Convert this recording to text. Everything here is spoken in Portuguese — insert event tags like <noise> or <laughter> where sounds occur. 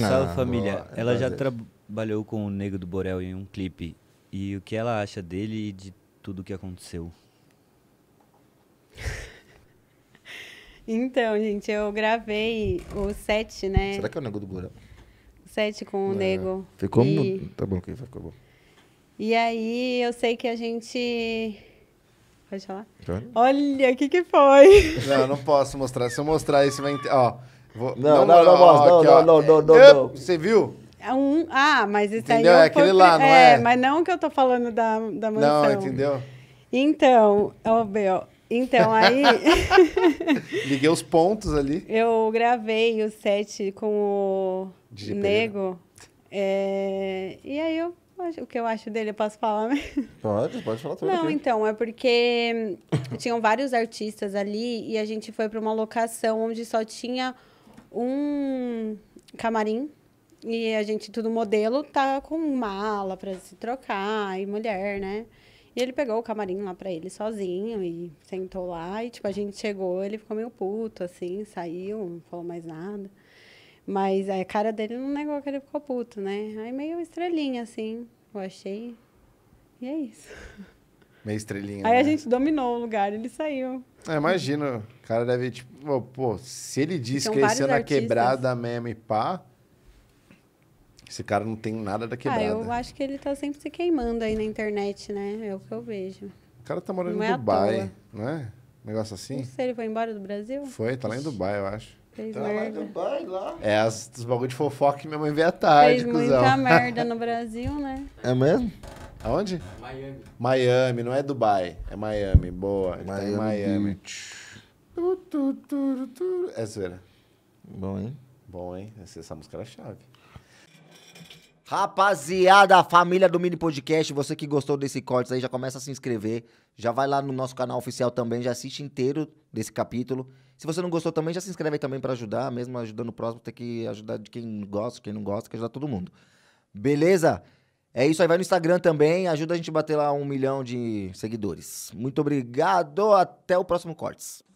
Salve família, boa, é ela já trabalhou com o Nego do Borel em um clipe. E o que ela acha dele e de tudo o que aconteceu? <laughs> então, gente, eu gravei o set, né? Será que é o Nego do Borel? O set com o é. Nego. Ficou e... Tá bom, ficou bom. E aí eu sei que a gente Pode falar? Olha, o que que foi? <laughs> Não, eu não posso mostrar. Se eu mostrar isso, vai... Ó, vou... Não, não, não, não, ó, não, não, não, não, não, Você viu? É um, ah, mas isso entendeu? aí é não é aquele lá, não é? É, mas não que eu tô falando da, da mansão. Não, entendeu? Então, ó, Bel, então aí... <laughs> Liguei os pontos ali. Eu gravei o set com o Nego. É... e aí eu o que eu acho dele, eu posso falar? Pode, pode falar tudo. Não, aqui. então, é porque tinham vários artistas ali e a gente foi para uma locação onde só tinha um camarim e a gente, tudo modelo, tá com mala para se trocar e mulher, né? E ele pegou o camarim lá para ele sozinho e sentou lá. E, tipo, a gente chegou, ele ficou meio puto, assim, saiu, não falou mais nada. Mas a cara dele não negou que ele ficou puto, né? Aí meio estrelinha, assim. Eu achei. E é isso. Meia estrelinha. Aí né? a gente dominou o lugar, ele saiu. É, imagino. O cara deve, tipo, pô, se ele disse que ele saiu na quebrada mesmo e pá. Esse cara não tem nada da quebrada. Ah, eu acho que ele tá sempre se queimando aí na internet, né? É o que eu vejo. O cara tá morando não em é Dubai, não é? Um negócio assim? Não sei, ele foi embora do Brasil? Foi, tá lá em Dubai, eu acho. Fez tá merda. Dubai, lá. É, as, os bagulho de fofoca que minha mãe vê à tarde, Fez cuzão. muita <laughs> merda no Brasil, né? É mesmo? Aonde? Miami. Miami, não é Dubai, é Miami. Boa, Miami. Tá em Miami. Tu, Tu, tu, tu, tu. É zoeira. Bom, hein? Bom, hein? Essa, essa música era chave. Rapaziada, família do Mini Podcast, você que gostou desse corte aí, já começa a se inscrever. Já vai lá no nosso canal oficial também, já assiste inteiro desse capítulo. Se você não gostou também, já se inscreve aí também para ajudar. Mesmo ajudando o próximo, tem que ajudar de quem gosta, quem não gosta, tem que ajudar todo mundo. Beleza? É isso aí, vai no Instagram também, ajuda a gente a bater lá um milhão de seguidores. Muito obrigado, até o próximo Cortes.